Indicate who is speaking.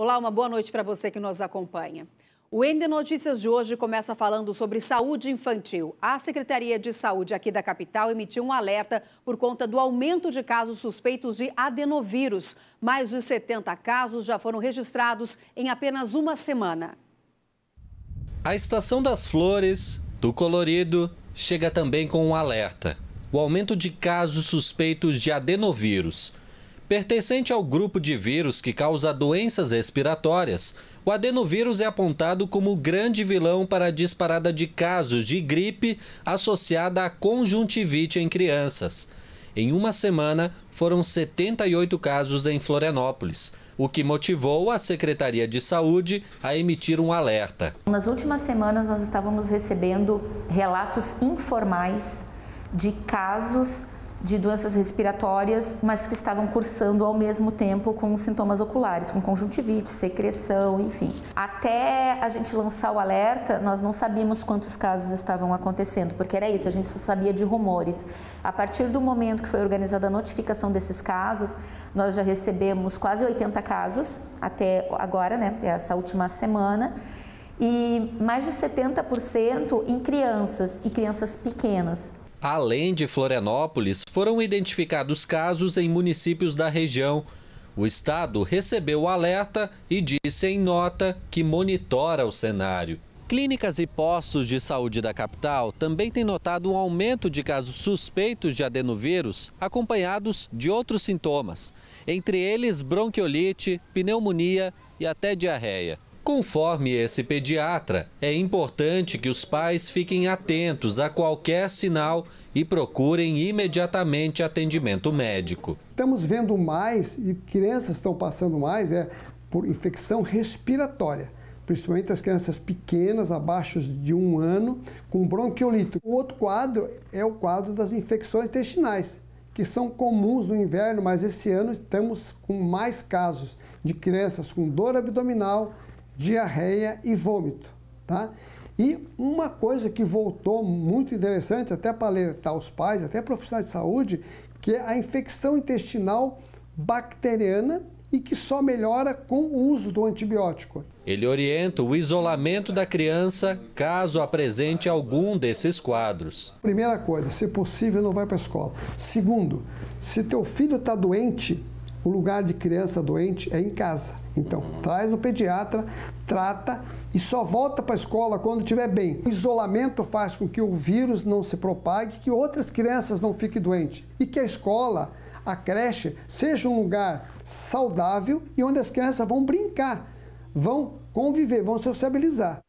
Speaker 1: Olá, uma boa noite para você que nos acompanha. O Ende Notícias de hoje começa falando sobre saúde infantil. A Secretaria de Saúde aqui da capital emitiu um alerta por conta do aumento de casos suspeitos de adenovírus. Mais de 70 casos já foram registrados em apenas uma semana.
Speaker 2: A estação das flores, do colorido, chega também com um alerta. O aumento de casos suspeitos de adenovírus Pertencente ao grupo de vírus que causa doenças respiratórias, o adenovírus é apontado como o grande vilão para a disparada de casos de gripe associada à conjuntivite em crianças. Em uma semana, foram 78 casos em Florianópolis, o que motivou a Secretaria de Saúde a emitir um alerta.
Speaker 1: Nas últimas semanas, nós estávamos recebendo relatos informais de casos de doenças respiratórias, mas que estavam cursando ao mesmo tempo com sintomas oculares, com conjuntivite, secreção, enfim. Até a gente lançar o alerta, nós não sabíamos quantos casos estavam acontecendo, porque era isso, a gente só sabia de rumores. A partir do momento que foi organizada a notificação desses casos, nós já recebemos quase 80 casos até agora, né, essa última semana e mais de 70% em crianças e crianças pequenas.
Speaker 2: Além de Florianópolis, foram identificados casos em municípios da região. O estado recebeu o alerta e disse em nota que monitora o cenário. Clínicas e postos de saúde da capital também têm notado um aumento de casos suspeitos de adenovírus, acompanhados de outros sintomas, entre eles bronquiolite, pneumonia e até diarreia. Conforme esse pediatra, é importante que os pais fiquem atentos a qualquer sinal e procurem imediatamente atendimento médico.
Speaker 3: Estamos vendo mais e crianças estão passando mais é por infecção respiratória principalmente as crianças pequenas, abaixo de um ano, com bronquiolite. O outro quadro é o quadro das infecções intestinais, que são comuns no inverno, mas esse ano estamos com mais casos de crianças com dor abdominal diarreia e vômito, tá? E uma coisa que voltou muito interessante, até para alertar os pais, até profissionais de saúde, que é a infecção intestinal bacteriana e que só melhora com o uso do antibiótico.
Speaker 2: Ele orienta o isolamento da criança caso apresente algum desses quadros.
Speaker 3: Primeira coisa, se possível, não vai para a escola. Segundo, se teu filho está doente, o lugar de criança doente é em casa. Então, traz no pediatra, trata e só volta para a escola quando estiver bem. O isolamento faz com que o vírus não se propague, que outras crianças não fiquem doentes e que a escola, a creche, seja um lugar saudável e onde as crianças vão brincar, vão conviver, vão sociabilizar.